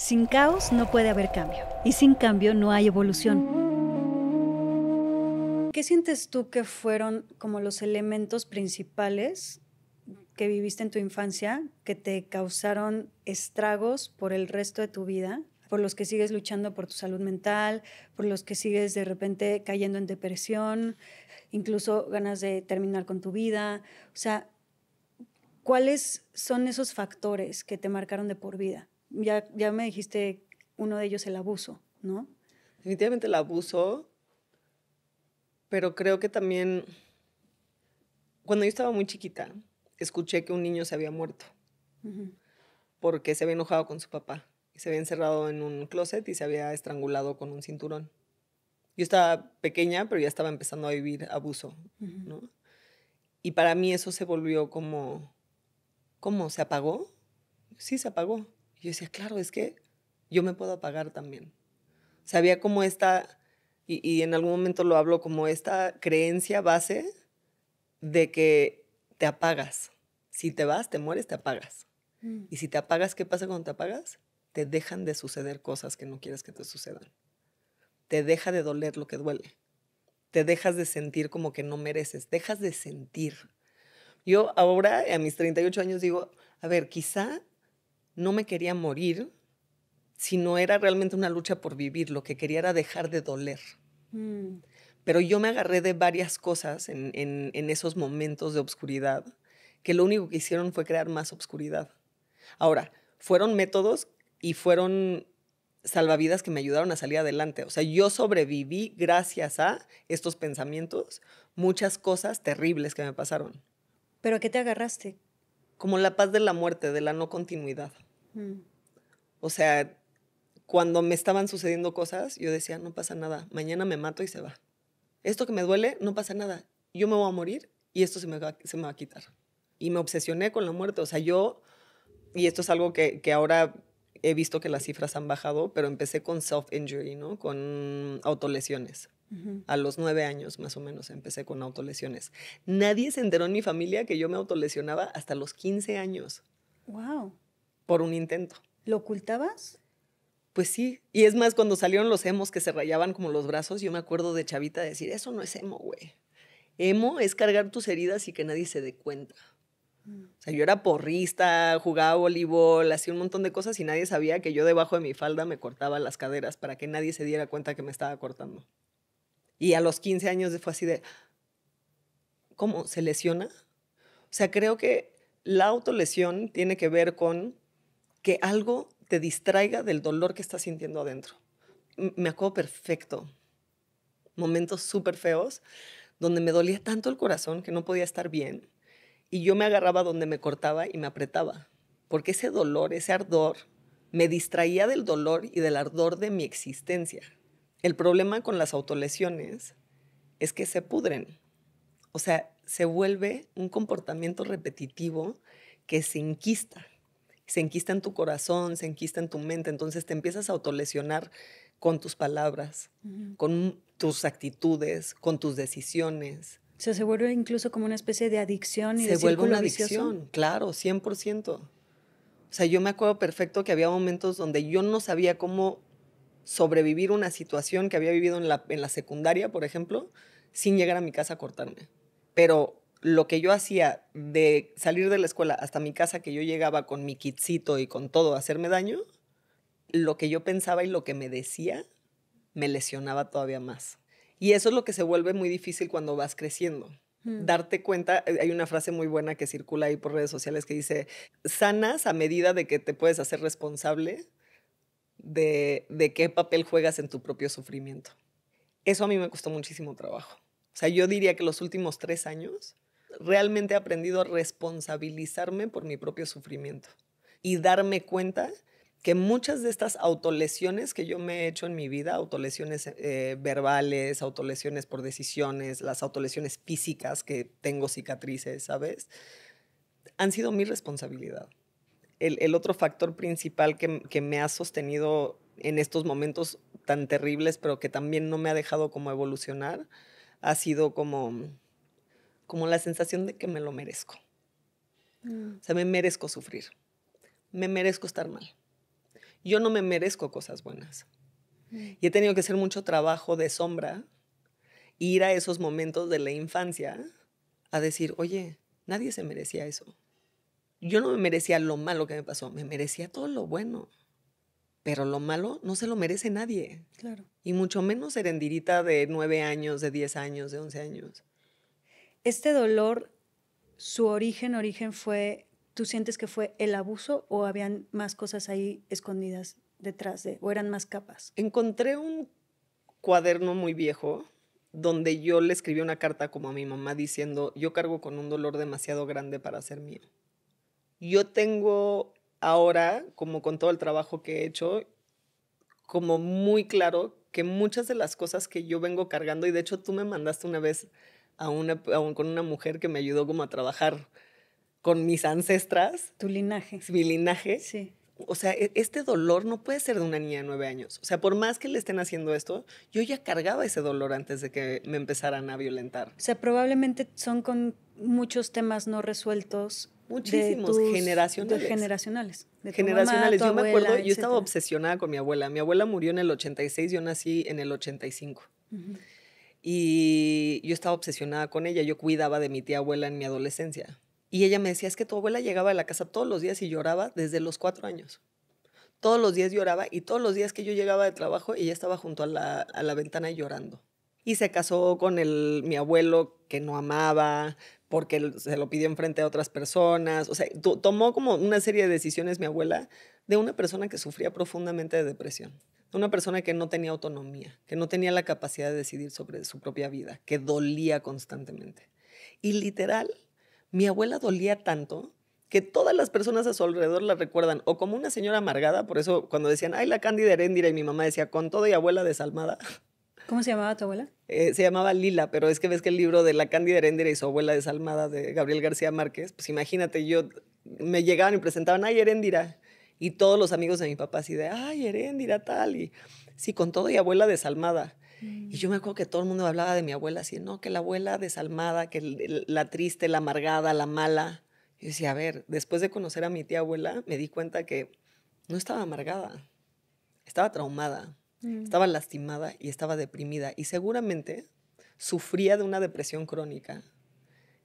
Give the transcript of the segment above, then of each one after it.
Sin caos no puede haber cambio y sin cambio no hay evolución. ¿Qué sientes tú que fueron como los elementos principales que viviste en tu infancia que te causaron estragos por el resto de tu vida? por los que sigues luchando por tu salud mental, por los que sigues de repente cayendo en depresión, incluso ganas de terminar con tu vida. O sea, ¿cuáles son esos factores que te marcaron de por vida? ya, ya me dijiste uno de ellos el abuso, ¿no? Definitivamente el abuso, pero creo que también cuando yo estaba muy chiquita, escuché que un niño se había muerto porque se había enojado con su papá y se había encerrado en un closet y se había estrangulado con un cinturón. Yo estaba pequeña, pero ya estaba empezando a vivir abuso, ¿no? Y para mí eso se volvió como, ¿cómo? ¿Se apagó? Sí, se apagó yo decía, claro, es que yo me puedo apagar también. Sabía cómo como esta, y, en algún momento lo hablo, como esta creencia base de que te apagas. Si te vas, te mueres, te apagas. Mm. Y si te apagas, ¿qué pasa cuando te apagas? Te dejan de suceder cosas que no quieres que te sucedan. Te deja de doler lo que duele. Te dejas de sentir como que no mereces. Dejas de sentir. Yo ahora, a mis 38 años, digo, a ver, quizá no me quería morir, sino era realmente una lucha por vivir. Lo que quería era dejar de doler. Mm. Pero yo me agarré de varias cosas en, en esos momentos de obscuridad, que lo único que hicieron fue crear más obscuridad. Ahora, fueron métodos y fueron salvavidas que me ayudaron a salir adelante. O sea, yo sobreviví gracias a estos pensamientos, muchas cosas terribles que me pasaron. ¿Pero a qué te agarraste? como la paz de la muerte, de la no continuidad. Mm. O sea, cuando me estaban sucediendo cosas, yo decía, no pasa nada, mañana me mato y se va. Esto que me duele, no pasa nada. Yo me voy a morir y esto se me va, a quitar. Y me obsesioné con la muerte. O sea, yo, y esto es algo que, ahora he visto que las cifras han bajado, pero empecé con self-injury, ¿no? Con autolesiones. A los nueve años más o menos empecé con autolesiones. Nadie se enteró en mi familia que yo me autolesionaba hasta los 15 años. ¡Wow! Por un intento. ¿Lo ocultabas? Pues sí. Y es más, cuando salieron los emos que se rayaban como los brazos, yo me acuerdo de Chavita decir, eso no es emo, güey. Emo es cargar tus heridas y que nadie se dé cuenta. Mm. O sea, yo era porrista, jugaba voleibol, hacía un montón de cosas y nadie sabía que yo debajo de mi falda me cortaba las caderas para que nadie se diera cuenta que me estaba cortando. Y a los 15 años fue así de, ¿cómo? ¿Se lesiona? O sea, creo que la autolesión tiene que ver con que algo te distraiga del dolor que estás sintiendo adentro. me acuerdo perfecto, momentos súper feos, donde me dolía tanto el corazón que no podía estar bien y yo me agarraba donde me cortaba y me apretaba, porque ese dolor, ese ardor, me distraía del dolor y del ardor de mi existencia. El problema con las autolesiones es que se pudren. O sea, se vuelve un comportamiento repetitivo que se enquista. Se enquista en tu corazón, se enquista en tu mente. Entonces te empiezas a autolesionar con tus palabras, con tus actitudes, con tus decisiones. O sea, se vuelve incluso como una especie de adicción. Y se vuelve una adicción, claro, 100%. O sea, yo me acuerdo perfecto que había momentos donde yo no sabía cómo sobrevivir una situación que había vivido en la, secundaria, por ejemplo, sin llegar a mi casa a cortarme. Pero lo que yo hacía de salir de la escuela hasta mi casa, que yo llegaba con mi kitcito y con todo a hacerme daño, lo que yo pensaba y lo que me decía me lesionaba todavía más. Y eso es lo que se vuelve muy difícil cuando vas creciendo. Mm. Darte cuenta, eh, hay una frase muy buena que circula ahí por redes sociales que dice, sanas a medida de que te puedes hacer responsable de, qué papel juegas en tu propio sufrimiento. Eso a mí me costó muchísimo trabajo. O sea, yo diría que los últimos tres años realmente he aprendido a responsabilizarme por mi propio sufrimiento y darme cuenta que muchas de estas autolesiones que yo me he hecho en mi vida, autolesiones eh, verbales, autolesiones por decisiones, las autolesiones físicas que tengo cicatrices, ¿sabes? Han sido mi responsabilidad el, otro factor principal que, me ha sostenido en estos momentos tan terribles, pero que también no me ha dejado como evolucionar, ha sido como, como la sensación de que me lo merezco. Mm. O sea, me merezco sufrir, me merezco estar mal. Yo no me merezco cosas buenas. Mm. Y he tenido que hacer mucho trabajo de sombra, ir a esos momentos de la infancia a decir, oye, nadie se merecía eso yo no me merecía lo malo que me pasó, me merecía todo lo bueno. Pero lo malo no se lo merece nadie. Claro. Y mucho menos Herendirita de nueve años, de diez años, de once años. Este dolor, su origen, origen fue, ¿tú sientes que fue el abuso o habían más cosas ahí escondidas detrás de, o eran más capas? Encontré un cuaderno muy viejo donde yo le escribí una carta como a mi mamá diciendo, yo cargo con un dolor demasiado grande para ser mío yo tengo ahora, como con todo el trabajo que he hecho, como muy claro que muchas de las cosas que yo vengo cargando, y de hecho tú me mandaste una vez a una, con una mujer que me ayudó como a trabajar con mis ancestras. Tu linaje. Mi linaje. Sí. O sea, e, este dolor no puede ser de una niña de nueve años. O sea, por más que le estén haciendo esto, yo ya cargaba ese dolor antes de que me empezaran a violentar. O sea, probablemente son con muchos temas no resueltos Muchísimos, de generacionales. De generacionales. De generacionales. yo me acuerdo, yo estaba obsesionada con mi abuela. Mi abuela murió en el 86, yo nací en el 85. Y yo estaba obsesionada con ella. Yo cuidaba de mi tía abuela en mi adolescencia. Y ella me decía, es que tu abuela llegaba a la casa todos los días y lloraba desde los cuatro años. Todos los días lloraba y todos los días que yo llegaba de trabajo, ella estaba junto a la, a la ventana llorando. Y se casó con el, mi abuelo que no amaba, porque se lo pidió enfrente a otras personas. O sea, tomó como una serie de decisiones mi abuela de una persona que sufría profundamente de depresión, de una persona que no tenía autonomía, que no tenía la capacidad de decidir sobre su propia vida, que dolía constantemente. Y literal, mi abuela dolía tanto que todas las personas a su alrededor la recuerdan o como una señora amargada, por eso cuando decían, ay, la Cándida Heréndira y mi mamá decía, con todo y abuela desalmada, ¿Cómo se llamaba tu abuela? Eh, se llamaba Lila, pero es que ves que el libro de la Cándida Heréndira y su abuela desalmada de Gabriel García Márquez, pues imagínate, yo me llegaban y presentaban, ay, Heréndira. Y todos los amigos de mi papá así de, ay, Heréndira, tal. Y sí, con todo y abuela desalmada. Mm. Y yo me acuerdo que todo el mundo hablaba de mi abuela así, no, que la abuela desalmada, que la triste, la amargada, la mala. Y yo decía, a ver, después de conocer a mi tía abuela, me di cuenta que no estaba amargada, estaba traumada. Mm. Estaba lastimada y estaba deprimida y seguramente sufría de una depresión crónica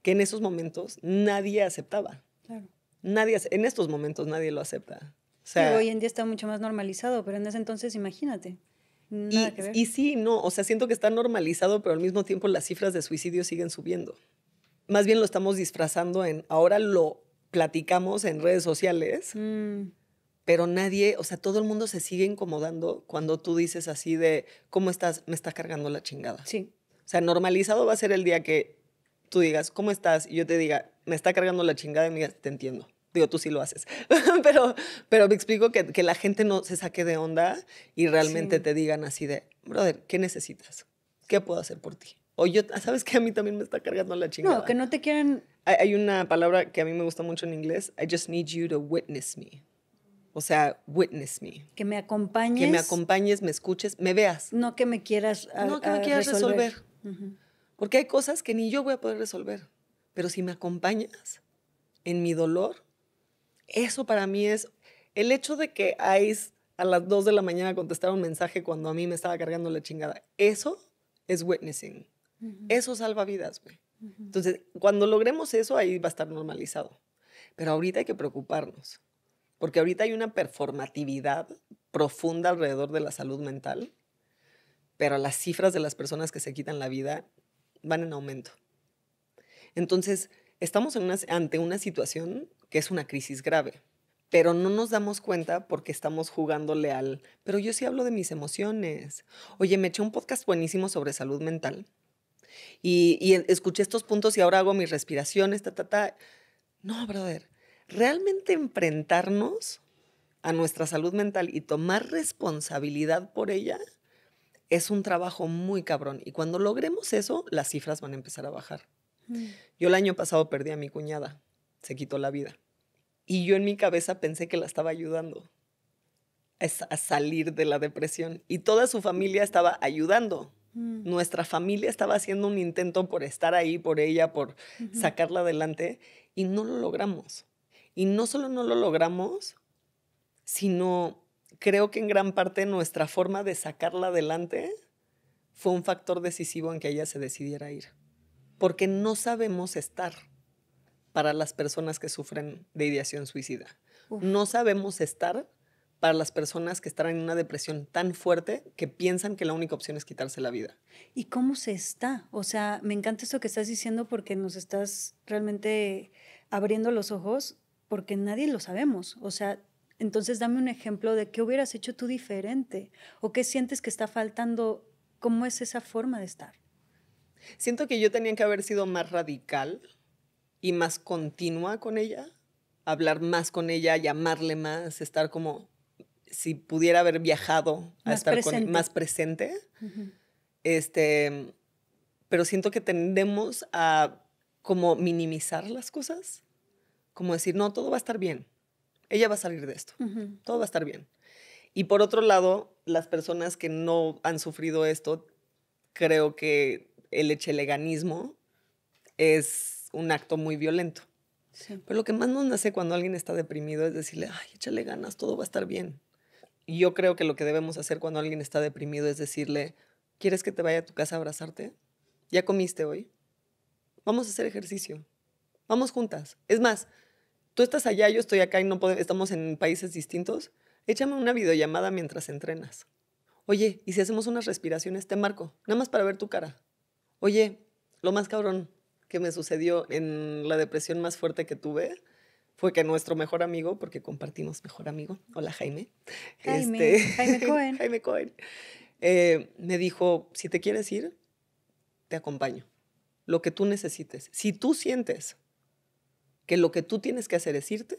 que en esos momentos nadie aceptaba. Claro. Nadie, en estos momentos nadie lo acepta. O hoy en día está mucho más normalizado, pero en ese entonces imagínate. y, sí, no, o sea, siento que está normalizado, pero al mismo tiempo las cifras de suicidio siguen subiendo. Más bien lo estamos disfrazando en, ahora lo platicamos en redes sociales, mm pero nadie, o sea, todo el mundo se sigue incomodando cuando tú dices así de, ¿cómo estás? Me está cargando la chingada. Sí. O sea, normalizado va a ser el día que tú digas, ¿cómo estás? Y yo te diga, me está cargando la chingada y me digas, te entiendo. Digo, tú sí lo haces. pero, pero me explico que, la gente no se saque de onda y realmente te digan así de, brother, ¿qué necesitas? ¿Qué puedo hacer por ti? O yo, ¿sabes que A mí también me está cargando la chingada. No, que no te quieran... hay una palabra que a mí me gusta mucho en inglés. I just need you to witness me. O sea, witness me. Que me acompañes. Que me acompañes, me escuches, me veas. No que me quieras que me resolver. Porque hay cosas que ni yo voy a poder resolver. Pero si me acompañas en mi dolor, eso para mí es el hecho de que Ice a las 2 de la mañana contestara un mensaje cuando a mí me estaba cargando la chingada. Eso es witnessing. Eso salva vidas, güey. Entonces, cuando logremos eso, ahí va a estar normalizado. Pero ahorita hay que preocuparnos porque ahorita hay una performatividad profunda alrededor de la salud mental, pero las cifras de las personas que se quitan la vida van en aumento. Entonces, estamos en ante una situación que es una crisis grave, pero no nos damos cuenta porque estamos jugando al, pero yo sí hablo de mis emociones. Oye, me eché un podcast buenísimo sobre salud mental y, y escuché estos puntos y ahora hago mis respiraciones, ta, ta, ta. No, brother, realmente enfrentarnos a nuestra salud mental y tomar responsabilidad por ella es un trabajo muy cabrón. Y cuando logremos eso, las cifras van a empezar a bajar. Mm. Yo el año pasado perdí a mi cuñada, se quitó la vida. Y yo en mi cabeza pensé que la estaba ayudando a salir de la depresión. Y toda su familia estaba ayudando. Mm. Nuestra familia estaba haciendo un intento por estar ahí, por ella, por sacarla adelante. Y no lo logramos. Y no solo no lo logramos, sino creo que en gran parte nuestra forma de sacarla adelante fue un factor decisivo en que ella se decidiera ir. Porque no sabemos estar para las personas que sufren de ideación suicida. No sabemos estar para las personas que están en una depresión tan fuerte que piensan que la única opción es quitarse la vida. ¿Y cómo se está? O sea, me encanta esto que estás diciendo porque nos estás realmente abriendo los ojos porque nadie lo sabemos. O sea, entonces dame un ejemplo de qué hubieras hecho tú diferente o qué sientes que está faltando, cómo es esa forma de estar. Siento que yo tenía que haber sido más radical y más continua con ella, hablar más con ella, llamarle más, estar como si pudiera haber viajado a estar presente. más presente. Este, pero siento que tendemos a como minimizar las cosas como decir, no, todo va a estar bien. Ella va a salir de esto. Todo va a estar bien. Y por otro lado, las personas que no han sufrido esto, creo que el echeleganismo es un acto muy violento. Pero lo que más nos nace cuando alguien está deprimido es decirle, ay, échale ganas, todo va a estar bien. Y yo creo que lo que debemos hacer cuando alguien está deprimido es decirle, ¿quieres que te vaya a tu casa a abrazarte? ¿Ya comiste hoy? Vamos a hacer ejercicio. Vamos juntas. Es más, tú estás allá, yo estoy acá y no podemos, estamos en países distintos, échame una videollamada mientras entrenas. Oye, ¿y si hacemos unas respiraciones? Te marco, nada más para ver tu cara. Oye, lo más cabrón que me sucedió en la depresión más fuerte que tuve fue que nuestro mejor amigo, porque compartimos mejor amigo, hola Jaime. Jaime, este, Jaime Cohen. Jaime Cohen. Eh, me dijo, si te quieres ir, te acompaño. Lo que tú necesites. Si tú sientes que lo que tú tienes que hacer es irte.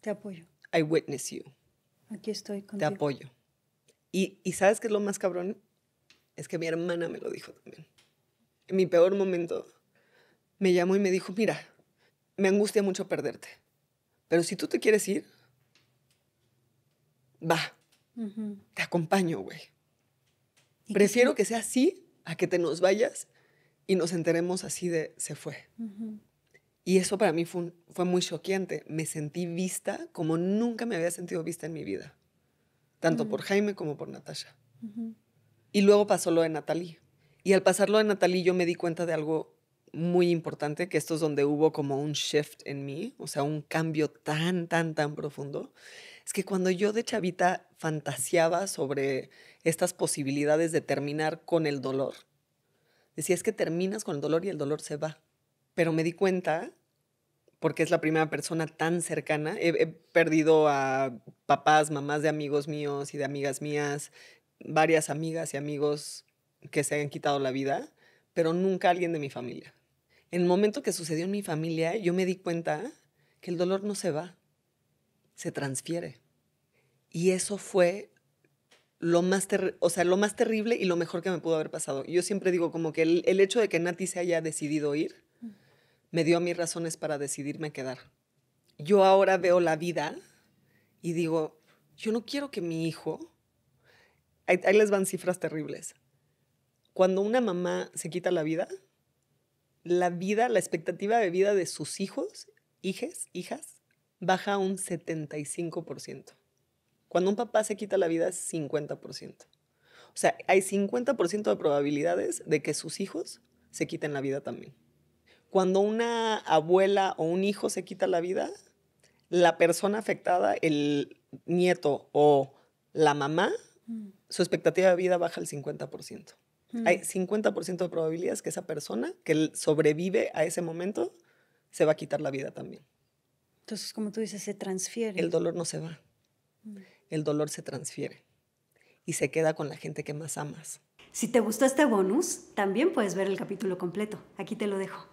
Te apoyo. I witness you. Aquí estoy contigo. Te apoyo. Y, ¿sabes qué es lo más cabrón? Es que mi hermana me lo dijo también. En mi peor momento, me llamó y me dijo, mira, me angustia mucho perderte, pero si tú te quieres ir, va, te acompaño, güey. Prefiero que, sea así a que te nos vayas y nos enteremos así de se fue. Y eso para mí fue, muy choqueante. Me sentí vista como nunca me había sentido vista en mi vida, tanto por Jaime como por Natasha. Y luego pasó lo de Natalie. Y al pasarlo de Natalie yo me di cuenta de algo muy importante, que esto es donde hubo como un shift en mí, o sea, un cambio tan, tan, tan profundo. Es que cuando yo de chavita fantaseaba sobre estas posibilidades de terminar con el dolor, decía, es que terminas con el dolor y el dolor se va. Pero me di cuenta porque es la primera persona tan cercana. He, perdido a papás, mamás de amigos míos y de amigas mías, varias amigas y amigos que se han quitado la vida, pero nunca alguien de mi familia. En el momento que sucedió en mi familia, yo me di cuenta que el dolor no se va, se transfiere. Y eso fue lo más, o sea, lo más terrible y lo mejor que me pudo haber pasado. Yo siempre digo como que el, el hecho de que Nati se haya decidido ir me dio mis razones para decidirme quedar. Yo ahora veo la vida y digo, yo no quiero que mi hijo, ahí, les van cifras terribles. Cuando una mamá se quita la vida, la vida, la expectativa de vida de sus hijos, hijos, hijas, baja un 75%. Cuando un papá se quita la vida es 50%. O sea, hay 50% de probabilidades de que sus hijos se quiten la vida también. Cuando una abuela o un hijo se quita la vida, la persona afectada, el nieto o la mamá, mm. su expectativa de vida baja al 50%. Mm. Hay 50% de probabilidades que esa persona que sobrevive a ese momento se va a quitar la vida también. Entonces, como tú dices, se transfiere. El dolor no se va. Mm. El dolor se transfiere y se queda con la gente que más amas. Si te gustó este bonus, también puedes ver el capítulo completo. Aquí te lo dejo.